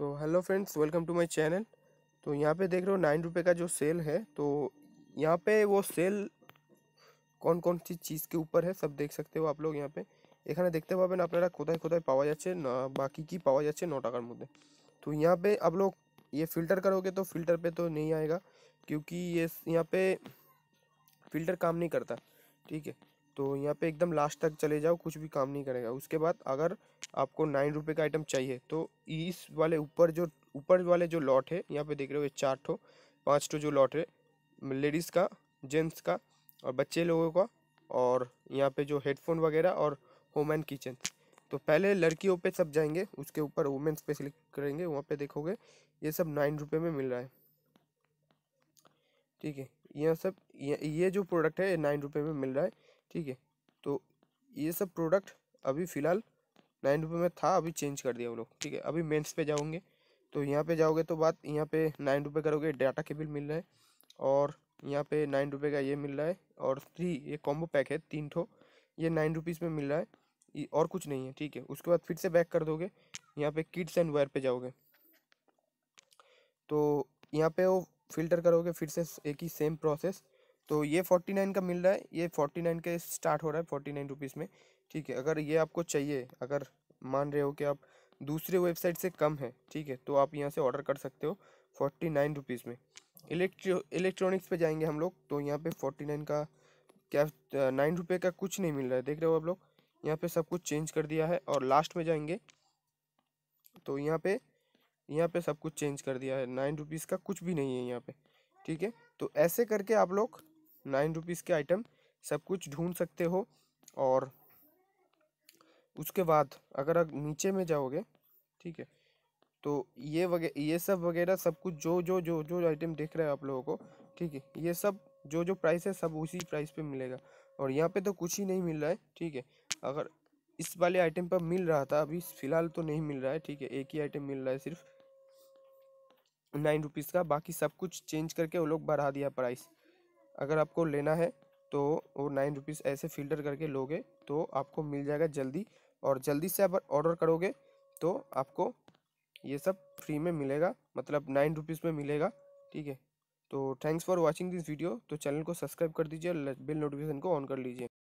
तो hello friends welcome to my channel तो यहाँ पे देख रहे हो नाइन रुपये का जो सेल है तो यहाँ पे वो सेल कौन कौन सी चीज़ के ऊपर है सब देख सकते हो आप लोग यहाँ पे एखे देखते পাবেন अपनारा কোথায় কোথায় पावा যাচ্ছে बाकी की पावा পাওয়া नौ टकर मध्य तो यहाँ पे आप लोग ये फ़िल्टर करोगे तो फ़िल्टर पे तो नहीं आएगा क्योंकि ये यहाँ पे फ़िल्टर काम नहीं करता ठीक है तो यहाँ पे एकदम लास्ट तक चले जाओ कुछ भी काम नहीं करेगा उसके बाद अगर आपको नाइन रुपये का आइटम चाहिए तो इस वाले ऊपर जो ऊपर वाले जो लॉट है यहाँ पे देख रहे हो ये चार ठो पाँच ठो जो लॉट है लेडीज़ का जेंट्स का और बच्चे लोगों का और यहाँ पे जो हेडफोन वगैरह और होम एंड किचन तो पहले लड़कियों पे सब जाएंगे उसके ऊपर वुमेंस पे सिलेक्ट करेंगे वहाँ पे देखोगे ये सब नाइन रुपये में मिल रहा है ठीक है यह सब ये, ये जो प्रोडक्ट है ये नाइन रुपये में मिल रहा है ठीक है तो ये सब प्रोडक्ट अभी फ़िलहाल नाइन रुपये में था अभी चेंज कर दिया वो लोग ठीक है अभी मेंस पे जाओगे तो यहाँ पे जाओगे तो बात यहाँ पे नाइन रुपये करोगे डाटा केबल मिल रहा है और यहाँ पे नाइन रुपये का ये मिल रहा है और थ्री ये कॉम्बो पैक है तीन ठो ये नाइन रुपीज़ में मिल रहा है और कुछ नहीं है ठीक है उसके बाद फिर से बैक कर दोगे यहाँ पर किड्स एंड वायर पर जाओगे तो यहाँ पे वो फिल्टर करोगे फिर से एक ही सेम प्रोसेस तो ये फोर्टी नाइन का मिल रहा है ये फोर्टी नाइन के स्टार्ट हो रहा है फोर्टी नाइन रुपीज़ में ठीक है अगर ये आपको चाहिए अगर मान रहे हो कि आप दूसरे वेबसाइट से कम है ठीक है तो आप यहाँ से ऑर्डर कर सकते हो फोर्टी नाइन रुपीज़ में इलेक्ट्रो इलेक्ट्रॉनिक्स पे जाएंगे हम लोग तो यहाँ पे फोर्टी नाइन का क्या नाइन रुपये का कुछ नहीं मिल रहा है देख रहे हो आप लोग यहाँ पे सब कुछ चेंज कर दिया है और लास्ट में जाएंगे तो यहाँ पे यहाँ पर सब कुछ चेंज कर दिया है नाइन रुपीज़ का कुछ भी नहीं है यहाँ पे ठीक है तो ऐसे करके आप लोग नाइन रुपीज़ के आइटम सब कुछ ढूंढ सकते हो और उसके बाद अगर आप नीचे में जाओगे ठीक है तो ये वगैरह ये सब वगैरह सब कुछ जो जो जो जो आइटम देख रहे हो आप लोगों को ठीक है ये सब जो जो प्राइस है सब उसी प्राइस पे मिलेगा और यहाँ पे तो कुछ ही नहीं मिल रहा है ठीक है अगर इस वाले आइटम पर मिल रहा था अभी फ़िलहाल तो नहीं मिल रहा है ठीक है एक ही आइटम मिल रहा है सिर्फ नाइन रुपीज़ का बाकी सब कुछ चेंज करके वो लोग बढ़ा दिया प्राइस अगर आपको लेना है तो वो नाइन रुपीज़ ऐसे फिल्टर करके लोगे तो आपको मिल जाएगा जल्दी और जल्दी से आप ऑर्डर करोगे तो आपको ये सब फ्री में मिलेगा मतलब नाइन रुपीज़ में मिलेगा ठीक है तो thanks for watching this video तो चैनल को सब्सक्राइब कर दीजिए बिल नोटिफिकेशन को ऑन कर लीजिए